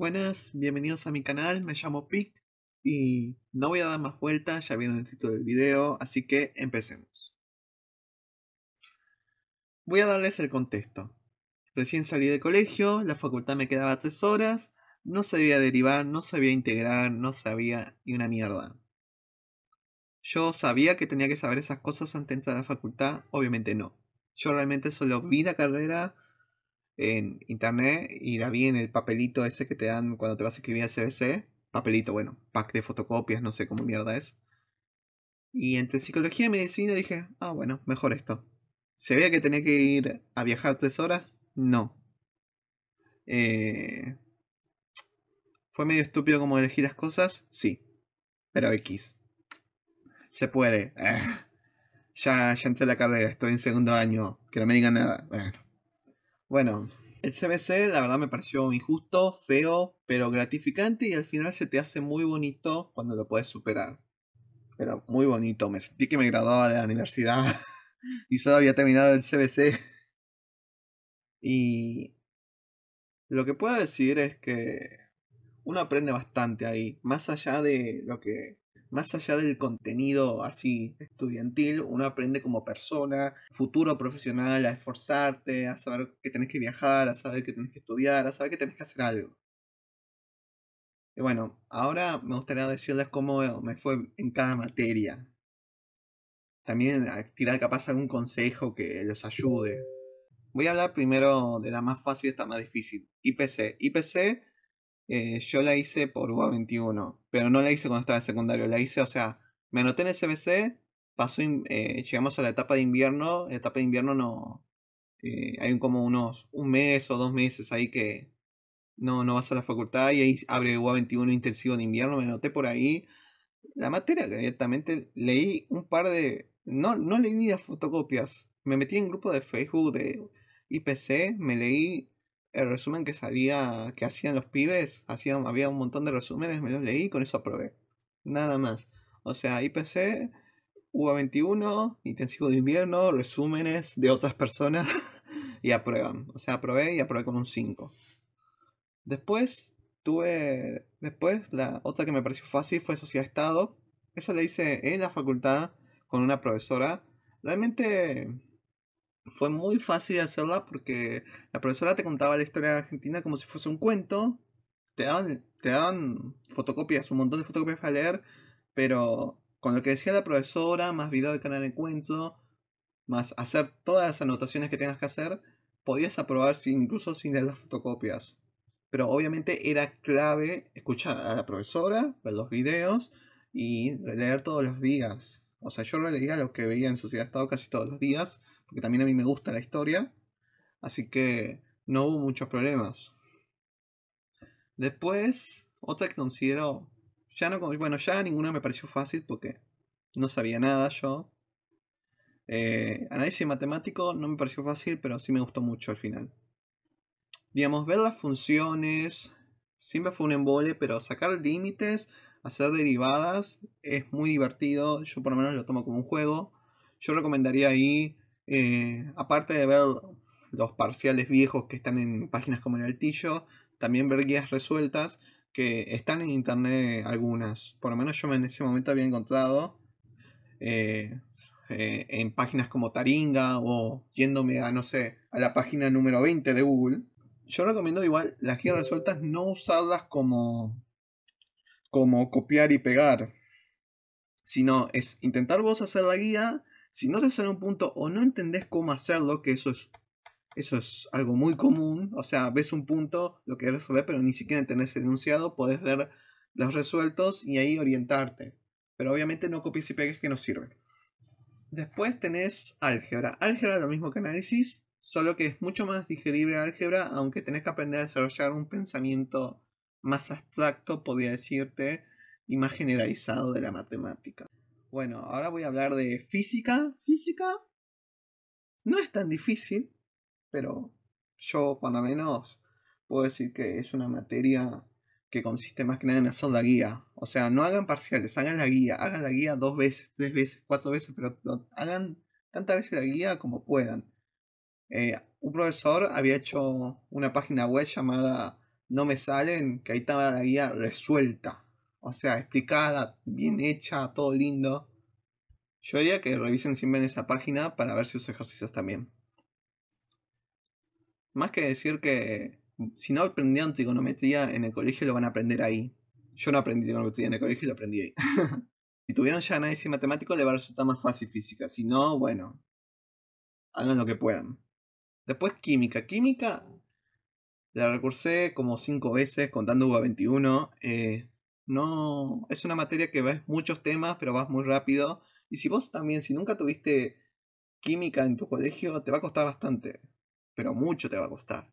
Buenas, bienvenidos a mi canal, me llamo Pic y no voy a dar más vueltas, ya vieron el título del video, así que empecemos. Voy a darles el contexto. Recién salí de colegio, la facultad me quedaba tres horas, no sabía derivar, no sabía integrar, no sabía ni una mierda. Yo sabía que tenía que saber esas cosas antes de entrar a la facultad, obviamente no. Yo realmente solo vi la carrera en internet y la vi en el papelito ese que te dan cuando te vas a escribir a CBC. Papelito, bueno, pack de fotocopias, no sé cómo mierda es. Y entre psicología y medicina dije, ah, bueno, mejor esto. ¿Se veía que tenía que ir a viajar tres horas? No. Eh, ¿Fue medio estúpido como elegí las cosas? Sí. Pero X. Se puede. Ah, ya, ya entré la carrera, estoy en segundo año. Que no me digan nada. Bueno, el CBC, la verdad, me pareció injusto, feo, pero gratificante y al final se te hace muy bonito cuando lo puedes superar. Pero muy bonito, me sentí que me graduaba de la universidad y solo había terminado el CBC. Y lo que puedo decir es que uno aprende bastante ahí, más allá de lo que más allá del contenido así estudiantil, uno aprende como persona, futuro profesional, a esforzarte, a saber que tenés que viajar, a saber que tenés que estudiar, a saber que tenés que hacer algo. Y bueno, ahora me gustaría decirles cómo me fue en cada materia. También tirar capaz algún consejo que los ayude. Voy a hablar primero de la más fácil hasta más difícil, IPC. IPC eh, yo la hice por UA21, pero no la hice cuando estaba en secundario, la hice, o sea, me anoté en el CBC, pasó, eh, llegamos a la etapa de invierno, la etapa de invierno no, eh, hay como unos un mes o dos meses ahí que no, no vas a la facultad y ahí abre UA21 intensivo de invierno, me anoté por ahí. La materia que directamente leí un par de... No, no leí ni las fotocopias. Me metí en grupo de Facebook de IPC, me leí el resumen que salía, que hacían los pibes, hacían, había un montón de resúmenes, me los leí y con eso aprobé. Nada más. O sea, IPC, UA21, intensivo de invierno, resúmenes de otras personas y aprueban. O sea, aprobé y aprobé con un 5. Después tuve, después la otra que me pareció fácil fue Sociedad-Estado. Esa la hice en la facultad con una profesora. Realmente fue muy fácil hacerla porque la profesora te contaba la historia de Argentina como si fuese un cuento. Te daban, te fotocopias, un montón de fotocopias para leer, pero con lo que decía la profesora, más video del canal de cuento, más hacer todas las anotaciones que tengas que hacer, podías aprobar sin, incluso sin leer las fotocopias. Pero obviamente era clave escuchar a la profesora, ver los videos y leer todos los días. O sea, yo leía lo que veía en Sociedad Estado casi todos los días porque también a mí me gusta la historia, así que no hubo muchos problemas. Después, otra que considero, ya no, bueno, ya ninguna me pareció fácil porque no sabía nada yo. Eh, análisis matemático no me pareció fácil, pero sí me gustó mucho al final. Digamos, ver las funciones, siempre fue un embole, pero sacar límites, hacer derivadas, es muy divertido. Yo por lo menos lo tomo como un juego. Yo recomendaría ahí eh, aparte de ver los parciales viejos que están en páginas como el Altillo, también ver guías resueltas que están en internet algunas. Por lo menos yo en ese momento había encontrado eh, eh, en páginas como Taringa o yéndome a, no sé, a la página número 20 de Google. Yo recomiendo igual las guías resueltas no usarlas como, como copiar y pegar, sino es intentar vos hacer la guía si no te sale un punto o no entendés cómo hacerlo, que eso es, eso es algo muy común, o sea, ves un punto, lo querés resolver, pero ni siquiera tenés el enunciado, podés ver los resueltos y ahí orientarte. Pero obviamente no copies y pegues que no sirve. Después tenés álgebra. Álgebra es lo mismo que análisis, solo que es mucho más digerible álgebra, aunque tenés que aprender a desarrollar un pensamiento más abstracto, podría decirte, y más generalizado de la matemática. Bueno, ahora voy a hablar de física. Física no es tan difícil, pero yo por lo menos puedo decir que es una materia que consiste más que nada en hacer la guía. O sea, no hagan parciales, hagan la guía, hagan la guía dos veces, tres veces, cuatro veces, pero hagan tantas veces la guía como puedan. Eh, un profesor había hecho una página web llamada No me salen, que ahí estaba la guía resuelta o sea, explicada, bien hecha, todo lindo. Yo diría que revisen siempre en esa página para ver si sus ejercicios también. Más que decir que mm, si no aprendieron trigonometría en el colegio, lo van a aprender ahí. Yo no aprendí trigonometría en el colegio y lo aprendí ahí. si tuvieron ya análisis matemático, le va a resultar más fácil física. Si no, bueno, hagan lo que puedan. Después química. Química la recursé como 5 veces contando UBA 21. Eh, no, es una materia que ves muchos temas, pero vas muy rápido. Y si vos también, si nunca tuviste química en tu colegio, te va a costar bastante. Pero mucho te va a costar.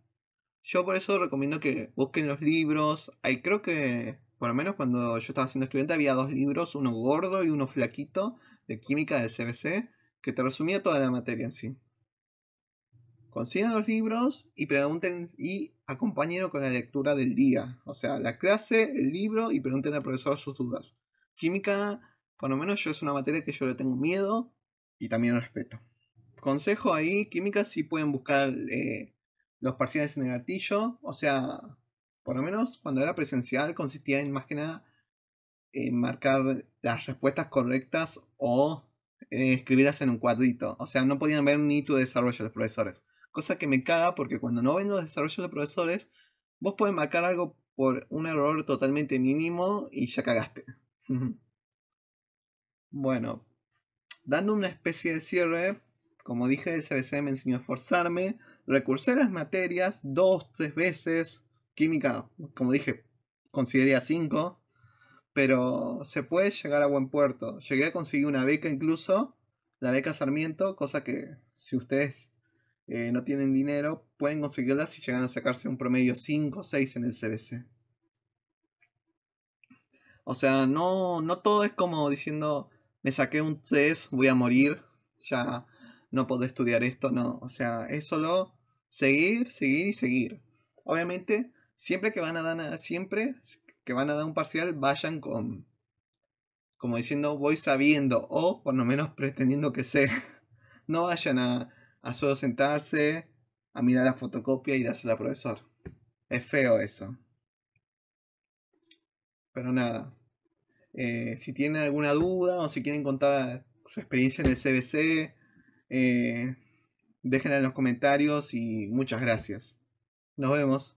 Yo por eso recomiendo que busquen los libros. Ahí creo que, por lo menos cuando yo estaba siendo estudiante, había dos libros, uno gordo y uno flaquito, de química de CBC, que te resumía toda la materia en sí. Consigan los libros y pregunten y acompañen con la lectura del día. O sea, la clase, el libro y pregunten al profesor sus dudas. Química, por lo menos yo es una materia que yo le tengo miedo y también respeto. Consejo ahí, química sí pueden buscar eh, los parciales en el artillo. O sea, por lo menos cuando era presencial consistía en más que nada marcar las respuestas correctas o eh, escribirlas en un cuadrito. O sea, no podían ver ni tu desarrollo los profesores. Cosa que me caga porque cuando no ven los desarrollos de profesores, vos podés marcar algo por un error totalmente mínimo y ya cagaste. bueno, dando una especie de cierre, como dije, el CBC me enseñó a esforzarme, recursé las materias dos, tres veces, química, como dije, consideré a cinco, pero se puede llegar a buen puerto. Llegué a conseguir una beca incluso, la beca Sarmiento, cosa que si ustedes eh, no tienen dinero, pueden conseguirlas si llegan a sacarse un promedio 5 o 6 en el CBC. O sea, no, no todo es como diciendo, me saqué un 3, e voy a morir, ya no puedo estudiar esto, no. O sea, es solo seguir, seguir y seguir. Obviamente, siempre que van a dar, siempre que van a dar un parcial, vayan con, como diciendo, voy sabiendo, o por lo menos pretendiendo que sé. No vayan a, a solo sentarse a mirar la fotocopia y dársela al profesor. Es feo eso. Pero nada. Eh, si tienen alguna duda o si quieren contar ah, su experiencia en el CBC, eh, déjenla en los comentarios y muchas gracias. Nos vemos.